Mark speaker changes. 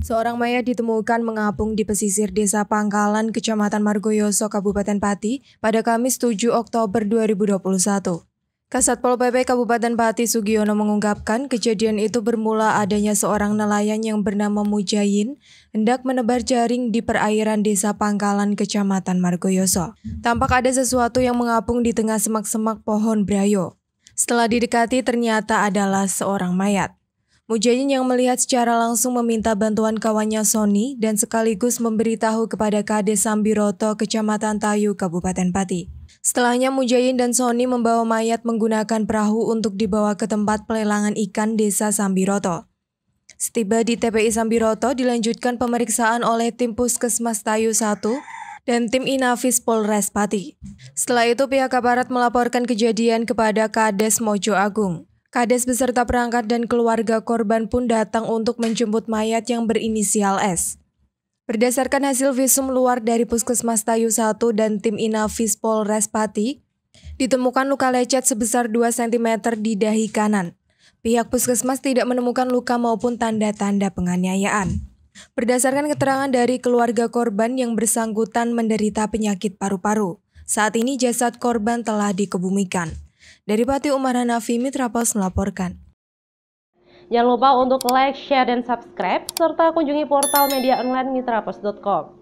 Speaker 1: Seorang mayat ditemukan mengapung di pesisir desa Pangkalan, Kecamatan Margoyoso, Kabupaten Pati pada Kamis 7 Oktober 2021. Kasat Pol PP Kabupaten Pati Sugiono mengungkapkan kejadian itu bermula adanya seorang nelayan yang bernama Mujain hendak menebar jaring di perairan desa Pangkalan, Kecamatan Margoyoso. Tampak ada sesuatu yang mengapung di tengah semak-semak pohon brayo. Setelah didekati ternyata adalah seorang mayat. Mujain yang melihat secara langsung meminta bantuan kawannya Sony dan sekaligus memberitahu kepada KD Sambiroto, Kecamatan Tayu, Kabupaten Pati. Setelahnya Mujain dan Sony membawa mayat menggunakan perahu untuk dibawa ke tempat pelelangan ikan desa Sambiroto. Setiba di TPI Sambiroto dilanjutkan pemeriksaan oleh tim Puskesmas Tayu 1 dan tim Inafis Polres Pati. Setelah itu pihak aparat melaporkan kejadian kepada Kades Mojo Agung. Kades beserta perangkat dan keluarga korban pun datang untuk menjemput mayat yang berinisial S. Berdasarkan hasil visum luar dari Puskesmas Tayu 1 dan tim Inafis Polres Pati, ditemukan luka lecet sebesar 2 cm di dahi kanan. Pihak puskesmas tidak menemukan luka maupun tanda-tanda penganiayaan. Berdasarkan keterangan dari keluarga korban yang bersangkutan menderita penyakit paru-paru. Saat ini jasad korban telah dikebumikan. Dari Pati Umar Hanafi, Mitra Pos melaporkan. Jangan lupa untuk like, share, dan subscribe, serta kunjungi portal media online mitrapos.com.